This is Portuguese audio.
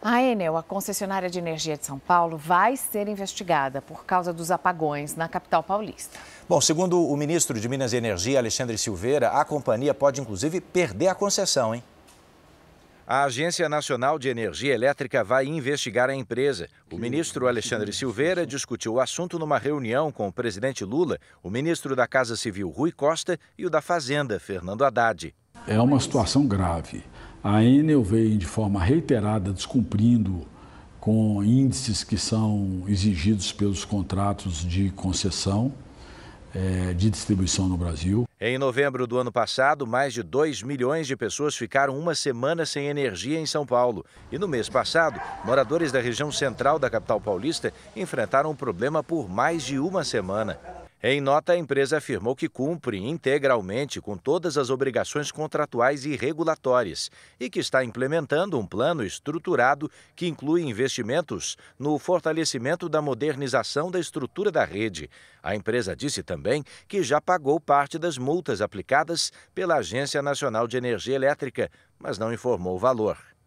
A Enel, a concessionária de energia de São Paulo, vai ser investigada por causa dos apagões na capital paulista. Bom, segundo o ministro de Minas e Energia, Alexandre Silveira, a companhia pode inclusive perder a concessão, hein? A Agência Nacional de Energia Elétrica vai investigar a empresa. O ministro Alexandre Silveira discutiu o assunto numa reunião com o presidente Lula, o ministro da Casa Civil Rui Costa e o da Fazenda, Fernando Haddad. É uma situação grave. A Enel vem de forma reiterada descumprindo com índices que são exigidos pelos contratos de concessão é, de distribuição no Brasil. Em novembro do ano passado, mais de 2 milhões de pessoas ficaram uma semana sem energia em São Paulo. E no mês passado, moradores da região central da capital paulista enfrentaram o problema por mais de uma semana. Em nota, a empresa afirmou que cumpre integralmente com todas as obrigações contratuais e regulatórias e que está implementando um plano estruturado que inclui investimentos no fortalecimento da modernização da estrutura da rede. A empresa disse também que já pagou parte das multas aplicadas pela Agência Nacional de Energia Elétrica, mas não informou o valor.